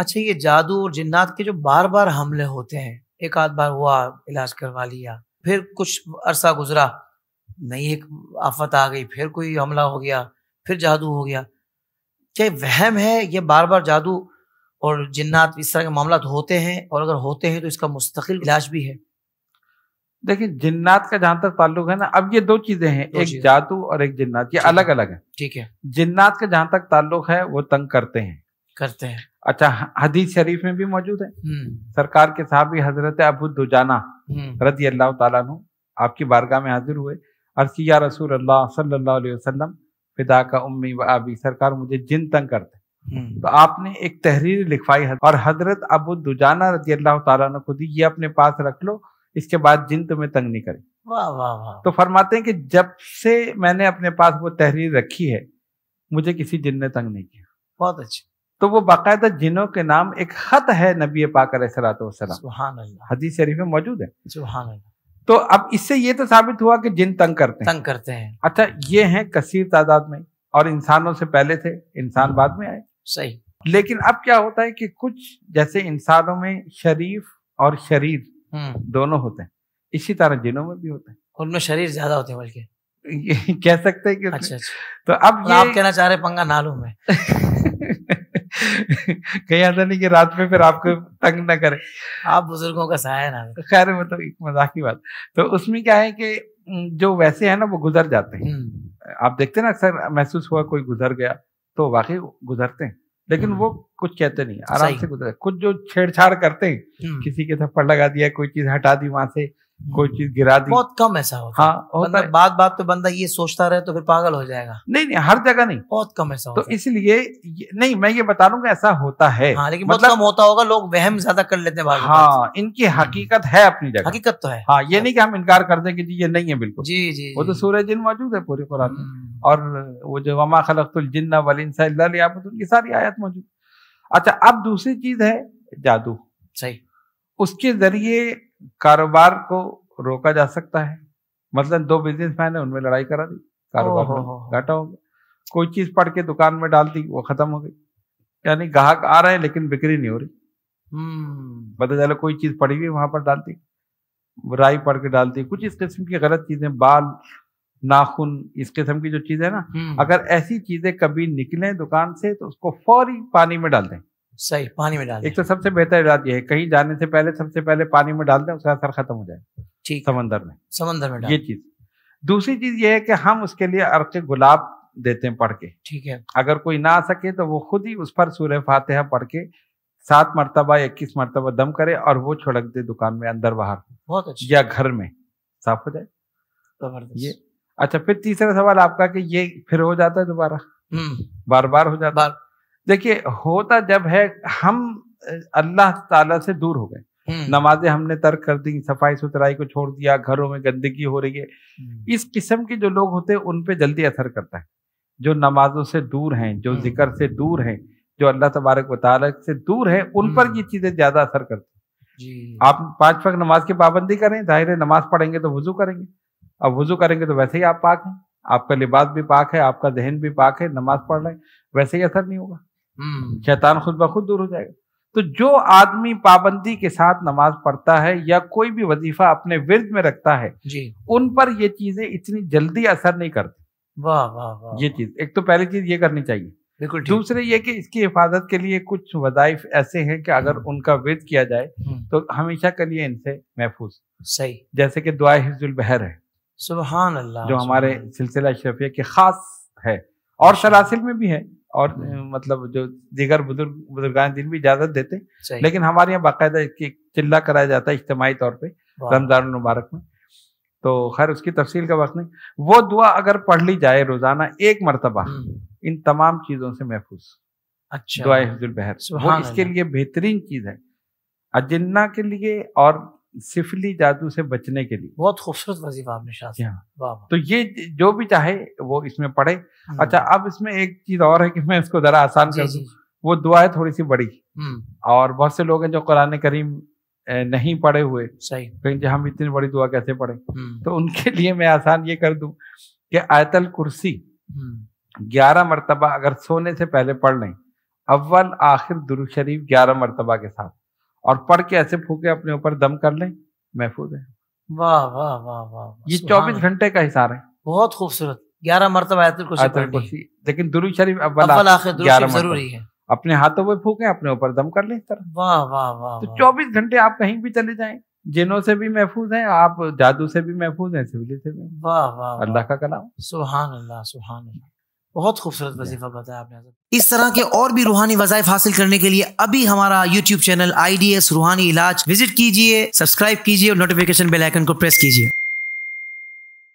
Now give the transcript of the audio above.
अच्छा ये जादू और जिन्नात के जो बार बार हमले होते हैं एक आध बार हुआ इलाज करवा लिया फिर कुछ अरसा गुजरा नई एक आफत आ गई फिर कोई हमला हो गया फिर जादू हो गया क्या वहम है ये बार बार जादू और जिन्नात इस तरह के मामला तो होते हैं और अगर होते हैं तो इसका मुस्तकिल इलाज भी है देखिए जिन्नात का जहां तक ताल्लुक है ना अब ये दो चीजें हैं दो एक जादू और एक जिन्नात ये अलग अलग है ठीक है जिन्नात का जहां तक ताल्लुक है वो तंग करते हैं करते हैं अच्छा हदीस शरीफ में भी मौजूद है हम्म। सरकार के साहब भी हजरत अबू दुजाना हम्म। रजी अल्लाह तला आपकी बारगाह में हाजिर हुए अरसिया रसूल अल्लाह सल्लल्लाहु अलैहि वसल्लम फिदा का उम्मी व आबी सरकार मुझे जिन तंग करते हम्म। तो आपने एक तहरीर लिखवाई और हजरत अबू दुजाना रजी अल्लाह तला को दी ये अपने पास रख लो इसके बाद जिन तुम्हें तंग नहीं करे वाह वाह वाह तो फरमाते हैं कि जब से मैंने अपने पास वो तहरीर रखी है मुझे किसी जिन ने तंग नहीं किया बहुत अच्छा तो वो बाकायदा जिनों के नाम एक खत है नबी पाक हदीस शरीफ में मौजूद है तो अब इससे ये तो साबित हुआ कि जिन तंग करते हैं तंग करते हैं अच्छा ये हैं कसीर तादाद में और इंसानों से पहले थे इंसान बाद में आए सही लेकिन अब क्या होता है कि कुछ जैसे इंसानों में शरीफ और शरीर हम्म। दोनों होते हैं इसी तरह जिनों में भी होते हैं उनमें शरीर ज्यादा होते हैं बल्कि कह सकते हैं कि अच्छा, अच्छा। तो अब ये आप कहना चाह रहे पंगा नालों में कहीं ऐसा नहीं कि रात में फिर आपको तंग ना करे आप बुजुर्गों का सहाय ना खैर मतलब एक मजाक की बात तो उसमें क्या है कि जो वैसे है ना वो गुजर जाते हैं हम्म। आप देखते ना अक्सर महसूस हुआ कोई गुजर गया तो वाकई गुजरते हैं लेकिन हम्म। वो कुछ कहते नहीं आराम से गुजर कुछ जो छेड़छाड़ करते हैं हम्म। किसी के थप्पड़ लगा दिया कोई चीज हटा दी वहां से कोई हम्म। चीज गिरा दी बहुत कम ऐसा होता हाँ होता है बात बात पे बंदा ये सोचता रहे तो फिर पागल हो जाएगा नहीं नहीं हर जगह नहीं बहुत कम ऐसा तो इसलिए नहीं मैं ये बता लूंगा ऐसा होता है हाँ, लेकिन मतलब, कम होता होगा लोग वहम ज्यादा कर लेते हैं हाँ इनकी हकीकत है अपनी जगह हकीकत तो है हाँ ये नहीं की हम इनकार कर दें कि जी ये नहीं है बिल्कुल जी जी वो तो सूर्य जिन मौजूद है पूरे कुरान में हम्म। और वो जो वमा खलकुल जिन्न वलिनसा उनकी सारी आयत मौजूद अच्छा अब दूसरी चीज है जादू सही उसके जरिए कारोबार को रोका जा सकता है मतलब दो बिजनेसमैन है उनमें लड़ाई करा दी कारोबार घाटा हो गया कोई चीज पढ़ के दुकान में डाल दी वो खत्म हो गई यानी ग्राहक आ रहे हैं लेकिन बिक्री नहीं हो रही हम्म। पता चला कोई चीज पड़ी हुई वहां पर डाल दी राई पढ़ के डाल दी कुछ इस किस्म की गलत चीजें बाल नाखून इस किस्म की जो चीजें है ना हम्म। अगर ऐसी चीजें कभी निकले दुकान से तो उसको फौरी पानी में डाल दें सही पानी में डाल एक तो सबसे बेहतर इलाज ये है कहीं जाने से पहले सबसे पहले पानी में डाल दें उसका असर खत्म हो जाए ठीक समंदर में समंदर में ये चीज दूसरी चीज ये है कि हम उसके लिए अर्क गुलाब देते हैं पढ़ के ठीक है अगर कोई ना आ सके तो वो खुद ही उस पर सूर्य फातह पढ़ के सात मरतबा इक्कीस मरतबा दम करे और वो छोड़क दे दुकान में अंदर बाहर बहुत अच्छा या घर में साफ हो जाए ये अच्छा फिर तीसरा सवाल आपका कि ये फिर हो जाता है दोबारा हम्म। बार बार हो जाता है देखिए होता जब है हम अल्लाह ताला से दूर हो गए हम्म। नमाजें हमने तर्क कर दी सफाई सुथराई को छोड़ दिया घरों में गंदगी हो रही है हम्म। इस किस्म के जो लोग होते हैं उन पे जल्दी असर करता है जो नमाजों से दूर हैं जो हम्म। जिक्र से दूर हैं जो अल्लाह तबारक वाल से दूर हैं उन पर ये चीज़ें ज़्यादा असर करती हैं आप पाँच वक्त नमाज की पाबंदी करें जाहिर नमाज पढ़ेंगे तो वजू करेंगे अब वजू करेंगे तो वैसे ही आप पाक हैं आपका लिबास भी पाक है आपका जहन भी पाक है नमाज पढ़ रहे हैं वैसे ही असर नहीं होगा हम्म। शैतान खुद ब खुद दूर हो जाएगा तो जो आदमी पाबंदी के साथ नमाज पढ़ता है या कोई भी वजीफा अपने विरद में रखता है जी। उन पर ये चीजें इतनी जल्दी असर नहीं करती वाह वाह वाह ये चीज एक तो पहली चीज ये करनी चाहिए बिल्कुल दूसरे ये कि इसकी हिफाजत के लिए कुछ वजाइफ ऐसे हैं कि अगर हम्म। उनका विद किया जाए हम्म। तो हमेशा के लिए इनसे महफूज सही जैसे कि दुआ हिजुल बहर है सुबहान अल्लाह जो हमारे सिलसिला शफिया के खास है और शरासिल में भी है और हम्म। मतलब जो दीगर बुजुर्ग बुजुर्गान दिन भी इजाजत देते लेकिन हमारे यहाँ बाकायदा चिल्ला कराया जाता है इज्तमी तौर पर रमजान मुबारक में तो खैर उसकी तफसील का वक्त नहीं वो दुआ अगर पढ़ ली जाए रोजाना एक मरतबा हम्म। इन तमाम चीजों से महफूज अच्छा दुआ हजल बहर वो इसके लिए बेहतरीन चीज है अजन्ना के लिए और सिफली जादू से बचने के लिए बहुत खूबसूरत वजीफा आपने शाह तो ये जो भी चाहे वो इसमें पढ़े हम्म। अच्छा अब इसमें एक चीज और है कि मैं इसको जरा आसान कर दू वो दुआ है थोड़ी सी बड़ी हम्म। और बहुत से लोग हैं जो कुरान करीम नहीं पढ़े हुए सही कहेंगे हम इतनी बड़ी दुआ कैसे पढ़े हम्म। तो उनके लिए मैं आसान ये कर दूं कि आयतल कुर्सी ग्यारह मरतबा अगर सोने से पहले पढ़ लें अव्वल आखिर दुरुशरीफ ग्यारह मरतबा के साथ और पढ़ के ऐसे फूके अपने ऊपर दम कर लें महफूज है वाह वाह वाह वाह ये चौबीस घंटे का हिसार है बहुत खूबसूरत ग्यारह मरतब मरतबा लेकिन दुरू शरीफ अव्वल जरूरी है अपने हाथों पे फूके अपने ऊपर दम कर लें तरह वाह वाह वाह तो चौबीस घंटे आप कहीं भी चले जाएं जिनों से भी महफूज हैं आप जादू से भी महफूज हैं सिविली से भी वाह वाह अल्लाह का कलाम सुहान अल्लाह सुहान अल्लाह बहुत खूबसूरत वजीफा बताया आपने इस तरह के और भी रूहानी वजायफ हासिल करने के लिए अभी हमारा YouTube channel I D S Ruhani Ilaj visit कीजिए सब्सक्राइब कीजिए और नोटिफिकेशन बेल आइकन को प्रेस कीजिए